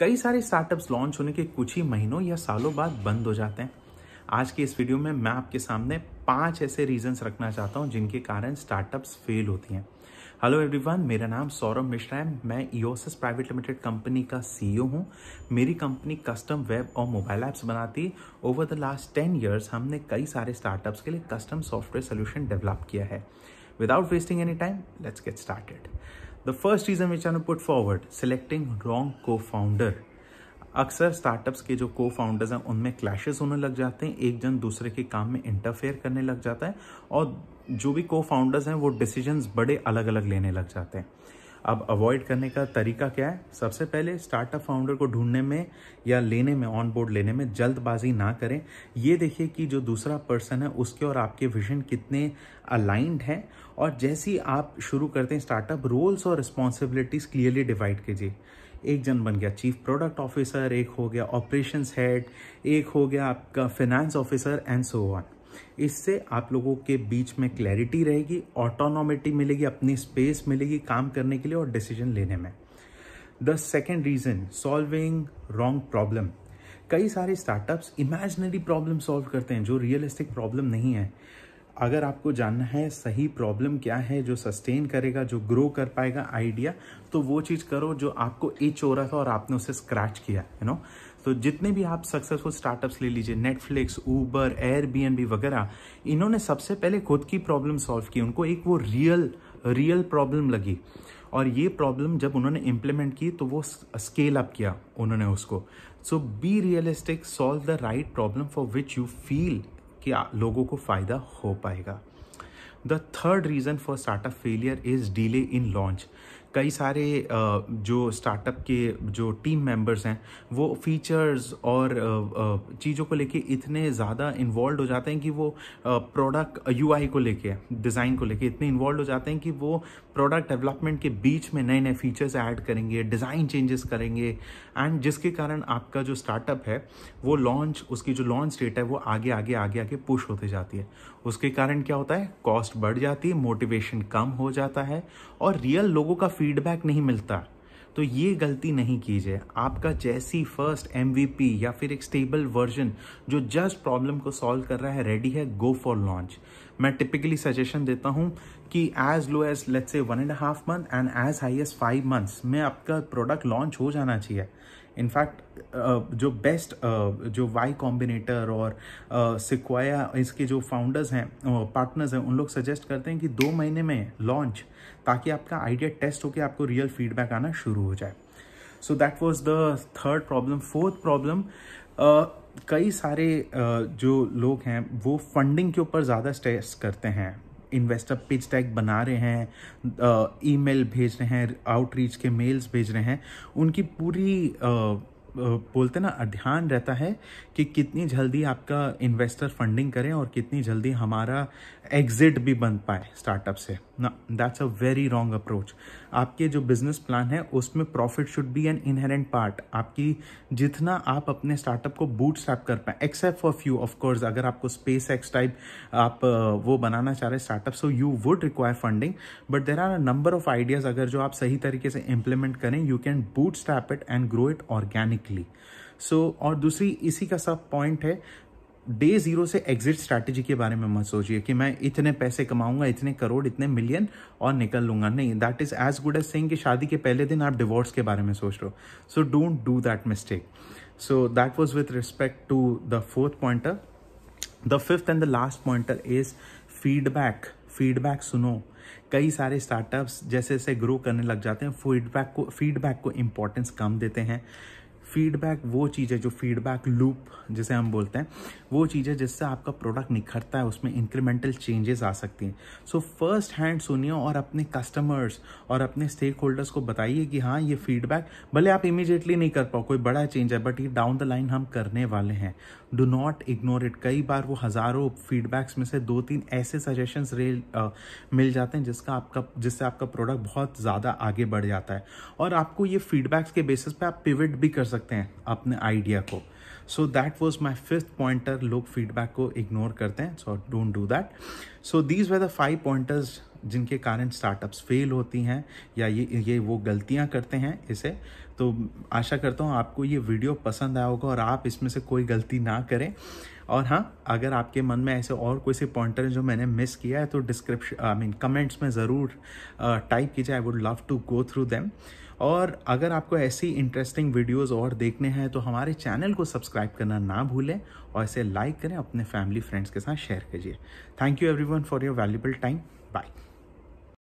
कई सारे startups launch होने के कुछ ही महीनों या सालों बाद बंद हो जाते हैं आज की इस वीडियो में मैं आपके सामने पांच ऐसे रीजंस रखना चाहता हूं जिनके कारण स्टार्टअप्स फेल होती हैं हेलो एवरीवन मेरा नाम सौरभ मिश्रा है मैं ईओसिस प्राइवेट लिमिटेड कंपनी का सीईओ हूं मेरी कंपनी कस्टम वेब और मोबाइल ऐप्स बनाती है over the last ten years हमने कई सारे स्टार्टअप्स के लिए कस्टम सॉफ्टवेयर सोल्यूशन डेवलप किया है without wasting any time let's get started the first reason which I put forward put wrong को फाउंडर अक्सर स्टार्टअप्स के जो को फाउंडर्स हैं उनमें क्लैशेस होने लग जाते हैं एक जन दूसरे के काम में इंटरफेयर करने लग जाता है और जो भी को फाउंडर्स हैं वो डिसीजंस बड़े अलग अलग लेने लग जाते हैं अब अवॉइड करने का तरीका क्या है सबसे पहले स्टार्टअप फाउंडर को ढूंढने में या लेने में ऑन बोर्ड लेने में जल्दबाजी ना करें ये देखिए कि जो दूसरा पर्सन है उसके और आपके विजन कितने अलाइंड हैं और जैसे ही आप शुरू करते हैं स्टार्टअप रोल्स और रिस्पॉन्सिबिलिटीज़ क्लियरली डिवाइड कीजिए एक जन बन गया चीफ प्रोडक्ट ऑफिसर एक हो गया ऑपरेशंस हेड एक हो गया आपका finance officer and so on इससे आप लोगों के बीच में क्लैरिटी रहेगी ऑटोनोमिटी मिलेगी अपनी स्पेस मिलेगी काम करने के लिए और डिसीजन लेने में the second reason solving wrong problem कई सारे स्टार्टअप्स इमेजनरी प्रॉब्लम सॉल्व करते हैं जो रियलिस्टिक प्रॉब्लम नहीं है अगर आपको जानना है सही प्रॉब्लम क्या है जो सस्टेन करेगा जो ग्रो कर पाएगा आइडिया तो वो चीज़ करो जो आपको इच हो रहा था और आपने उसे स्क्रैच किया यू you नो know? तो जितने भी आप सक्सेसफुल स्टार्टअप्स ले लीजिए नेटफ्लिक्स ऊबर एयर वगैरह इन्होंने सबसे पहले खुद की प्रॉब्लम सॉल्व की उनको एक वो रियल रियल प्रॉब्लम लगी और ये प्रॉब्लम जब उन्होंने इम्प्लीमेंट की तो वो स्केल अप किया उन्होंने उसको so be realistic solve the right problem for which you feel कि लोगों को फ़ायदा हो पाएगा the third reason for startup failure is delay in launch कई सारे जो स्टार्टअप के जो टीम मेंबर्स हैं वो फीचर्स और चीज़ों को लेके इतने ज़्यादा इन्वॉल्व हो जाते हैं कि वो प्रोडक्ट यूआई को लेके डिज़ाइन को लेके इतने इन्वॉल्व हो जाते हैं कि वो प्रोडक्ट डेवलपमेंट के बीच में नए नए फीचर्स ऐड करेंगे डिज़ाइन चेंजेस करेंगे एंड जिसके कारण आपका जो स्टार्टअप है वो लॉन्च उसकी जो लॉन्च डेट है वो आगे आगे आगे आगे पुश होते जाती है उसके कारण क्या होता है कॉस्ट बढ़ जाती है मोटिवेशन कम हो जाता है और रियल लोगों का फीड फीडबैक नहीं मिलता तो ये गलती नहीं कीजिए आपका जैसी फर्स्ट एम या फिर एक स्टेबल वर्जन जो जस्ट प्रॉब्लम को सॉल्व कर रहा है रेडी है गो फॉर लॉन्च मैं टिपिकली सजेशन देता हूँ कि as low as let's say one and half month and as high as five months में आपका प्रोडक्ट लॉन्च हो जाना चाहिए इनफैक्ट जो बेस्ट जो वाई कॉम्बिनेटर और सिक्वाया इसके जो फाउंडर्स हैं पार्टनर्स हैं उन लोग सजेस्ट करते हैं कि दो महीने में लॉन्च ताकि आपका आइडिया टेस्ट होकर आपको रियल फीडबैक आना शुरू हो जाए so that was the third problem fourth problem कई सारे जो लोग हैं वो फंडिंग के ऊपर ज़्यादा स्ट्रेस करते हैं इन्वेस्टर पिच टैग बना रहे हैं ईमेल भेज रहे हैं आउटरीच के मेल्स भेज रहे हैं उनकी पूरी बोलते ना ध्यान रहता है कि कितनी जल्दी आपका इन्वेस्टर फंडिंग करें और कितनी जल्दी हमारा एग्जिट भी बन पाए स्टार्टअप से ना that's a very wrong approach आपके जो बिजनेस प्लान है उसमें profit should be an inherent part आपकी जितना आप अपने स्टार्टअप को बूट स्टैप कर पाए एक्सेप्ट फॉर फ्यू ऑफकोर्स अगर आपको स्पेस एक्स टाइप आप वो बनाना चाह रहे startup so you would require funding but there are a number of ideas अगर जो आप सही तरीके से इंप्लीमेंट करें you can bootstrap it and grow it organically so so, और दूसरी इसी का सब पॉइंट है डे जीरो से एग्जिट स्ट्रैटेजी के बारे में मत सोचिए कि मैं इतने पैसे कमाऊंगा इतने करोड़ इतने मिलियन और निकल लूंगा नहीं that is as good as saying कि शादी के पहले दिन आप डिवोर्स के बारे में सोच रहे हो so don't do that mistake so that was with respect to the fourth pointer the fifth and the last pointer is feedback feedback सुनो कई सारे स्टार्टअप्स जैसे जैसे ग्रो करने लग जाते हैं फीडबैक को फीडबैक को इम्पोर्टेंस कम देते हैं फीडबैक वो चीज़ है जो फीडबैक लूप जिसे हम बोलते हैं वो चीज़ है जिससे आपका प्रोडक्ट निखरता है उसमें इंक्रीमेंटल चेंजेस आ सकती हैं सो फर्स्ट हैंड सुनिए और अपने कस्टमर्स और अपने स्टेक होल्डर्स को बताइए कि हाँ ये फीडबैक भले आप इमीजिएटली नहीं कर पाओ कोई बड़ा चेंज है बट ये डाउन द लाइन हम करने वाले हैं डो नॉट इग्नोर इट कई बार वो हज़ारों फीडबैक्स में से दो तीन ऐसे सजेशंस रेल आ, मिल जाते हैं जिसका आपका जिससे आपका प्रोडक्ट बहुत ज़्यादा आगे बढ़ जाता है और आपको ये फीडबैक्स के बेसिस पे आप पिविट भी कर सकते सकते हैं अपने आइडिया को so that was my fifth pointer लोग फीडबैक को इग्नोर करते हैं so don't do that so these were the five pointers जिनके कारण स्टार्टअप्स फेल होती हैं या ये ये वो गलतियाँ करते हैं इसे तो आशा करता हूँ आपको ये वीडियो पसंद आया होगा और आप इसमें से कोई गलती ना करें और हाँ अगर आपके मन में ऐसे और कोई से पॉइंटर जो मैंने मिस किया है तो डिस्क्रिप्शन आई मीन कमेंट्स में ज़रूर टाइप uh, कीजिए I would love to go through them और अगर आपको ऐसी इंटरेस्टिंग वीडियोस और देखने हैं तो हमारे चैनल को सब्सक्राइब करना ना भूलें और इसे लाइक करें अपने फैमिली फ्रेंड्स के साथ शेयर कीजिए thank you everyone for your valuable time bye